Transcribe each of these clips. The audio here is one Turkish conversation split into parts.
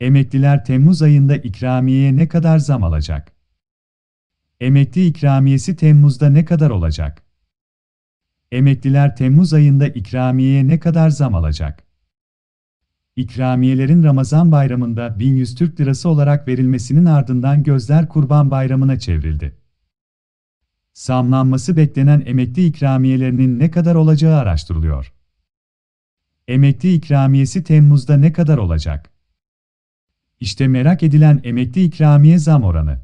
Emekliler Temmuz ayında ikramiye ne kadar zam alacak? Emekli ikramiyesi Temmuz'da ne kadar olacak? Emekliler Temmuz ayında ikramiye ne kadar zam alacak? İkramiyelerin Ramazan bayramında 1100 Türk Lirası olarak verilmesinin ardından gözler Kurban Bayramı'na çevrildi. Samlanması beklenen emekli ikramiyelerinin ne kadar olacağı araştırılıyor. Emekli ikramiyesi Temmuz'da ne kadar olacak? İşte merak edilen emekli ikramiye zam oranı.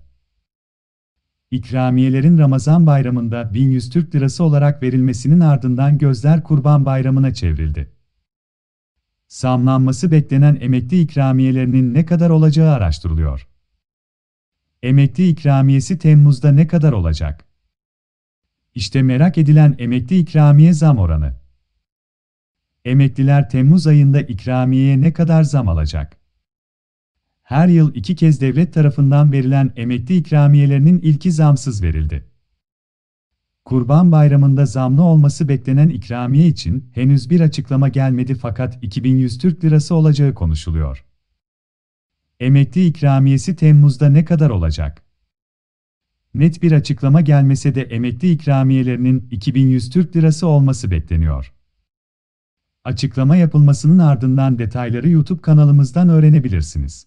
İkramiyelerin Ramazan bayramında 1100 Türk lirası olarak verilmesinin ardından gözler Kurban Bayramı'na çevrildi. Samlanması beklenen emekli ikramiyelerinin ne kadar olacağı araştırılıyor. Emekli ikramiyesi Temmuz'da ne kadar olacak? İşte merak edilen emekli ikramiye zam oranı. Emekliler Temmuz ayında ikramiyeye ne kadar zam alacak? her yıl iki kez devlet tarafından verilen emekli ikramiyelerinin ilki zamsız verildi. Kurban Bayramı'nda zamlı olması beklenen ikramiye için henüz bir açıklama gelmedi fakat 2100 Türk Lirası olacağı konuşuluyor. Emekli ikramiyesi Temmuz'da ne kadar olacak? Net bir açıklama gelmese de emekli ikramiyelerinin 2100 Türk Lirası olması bekleniyor. Açıklama yapılmasının ardından detayları YouTube kanalımızdan öğrenebilirsiniz.